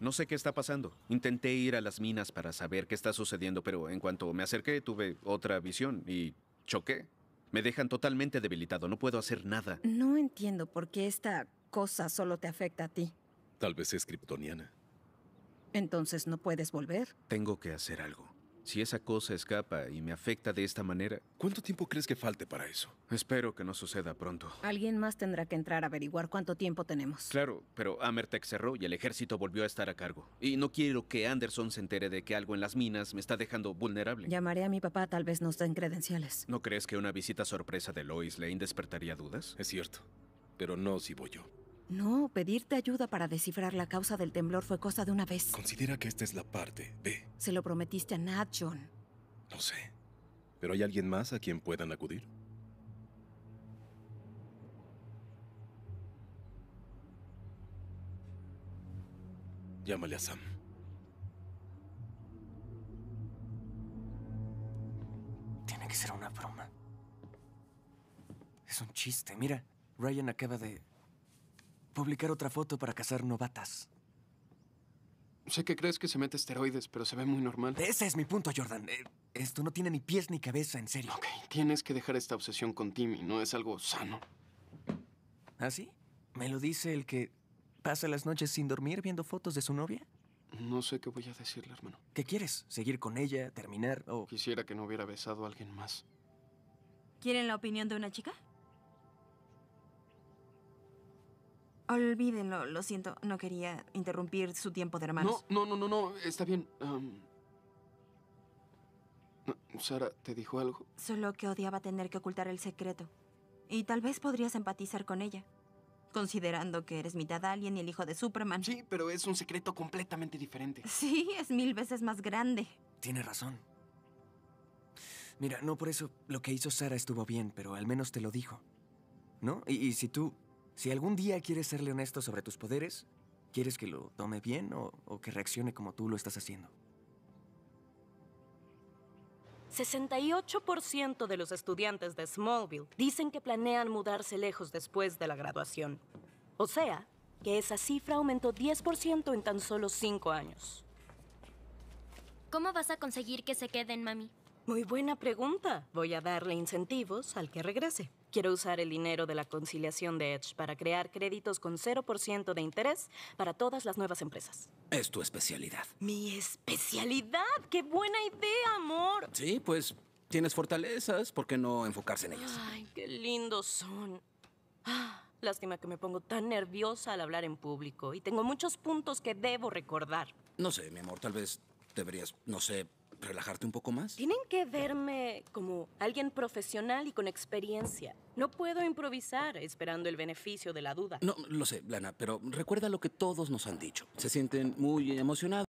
No sé qué está pasando. Intenté ir a las minas para saber qué está sucediendo, pero en cuanto me acerqué tuve otra visión y choqué. Me dejan totalmente debilitado, no puedo hacer nada. No entiendo por qué esta cosa solo te afecta a ti. Tal vez es kriptoniana. Entonces no puedes volver. Tengo que hacer algo. Si esa cosa escapa y me afecta de esta manera, ¿cuánto tiempo crees que falte para eso? Espero que no suceda pronto. Alguien más tendrá que entrar a averiguar cuánto tiempo tenemos. Claro, pero Amertek cerró y el ejército volvió a estar a cargo. Y no quiero que Anderson se entere de que algo en las minas me está dejando vulnerable. Llamaré a mi papá, tal vez nos den credenciales. ¿No crees que una visita sorpresa de Lois Lane despertaría dudas? Es cierto, pero no si voy yo. No, pedirte ayuda para descifrar la causa del temblor fue cosa de una vez. Considera que esta es la parte B se lo prometiste a Nat, John. No sé. ¿Pero hay alguien más a quien puedan acudir? Llámale a Sam. Tiene que ser una broma. Es un chiste. Mira, Ryan acaba de publicar otra foto para cazar novatas. Sé que crees que se mete esteroides, pero se ve muy normal. Ese es mi punto, Jordan. Eh, esto no tiene ni pies ni cabeza, en serio. Ok, tienes que dejar esta obsesión con Timmy. No es algo sano. ¿Ah, sí? ¿Me lo dice el que pasa las noches sin dormir viendo fotos de su novia? No sé qué voy a decirle, hermano. ¿Qué quieres? ¿Seguir con ella? ¿Terminar? ¿O...? Quisiera que no hubiera besado a alguien más. ¿Quieren la opinión de una chica? Olvídenlo, lo siento. No quería interrumpir su tiempo de hermanos. No, no, no, no, no. Está bien. Sara, ¿te dijo algo? Solo que odiaba tener que ocultar el secreto. Y tal vez podrías empatizar con ella. Considerando que eres mitad alien y el hijo de Superman. Sí, pero es un secreto completamente diferente. Sí, es mil veces más grande. Tiene razón. Mira, no por eso lo que hizo Sara estuvo bien, pero al menos te lo dijo. ¿No? y si tú si algún día quieres serle honesto sobre tus poderes, ¿quieres que lo tome bien o, que reaccione como tú lo estás haciendo? 68% de los estudiantes de Smallville dicen que planean mudarse lejos después de la graduación. O sea, que esa cifra aumentó 10% en tan solo 5 años. ¿Cómo vas a conseguir que se queden, mami? Muy buena pregunta. Voy a darle incentivos al que regrese. Quiero usar el dinero de la conciliación de Edge para crear créditos con 0% de interés para todas las nuevas empresas. Es tu especialidad. ¿Mi especialidad? ¡Qué buena idea, amor! Sí, pues tienes fortalezas, ¿por qué no enfocarse en ellas? Ay, qué lindos son. Ah, lástima que me pongo tan nerviosa al hablar en público y tengo muchos puntos que debo recordar. No sé, mi amor, tal vez deberías, no sé, relajarte un poco más? Tienen que verme como alguien profesional y con experiencia. No puedo improvisar esperando el beneficio de la duda. No, lo sé, Lana, pero recuerda lo que todos nos han dicho. Se sienten muy emocionados.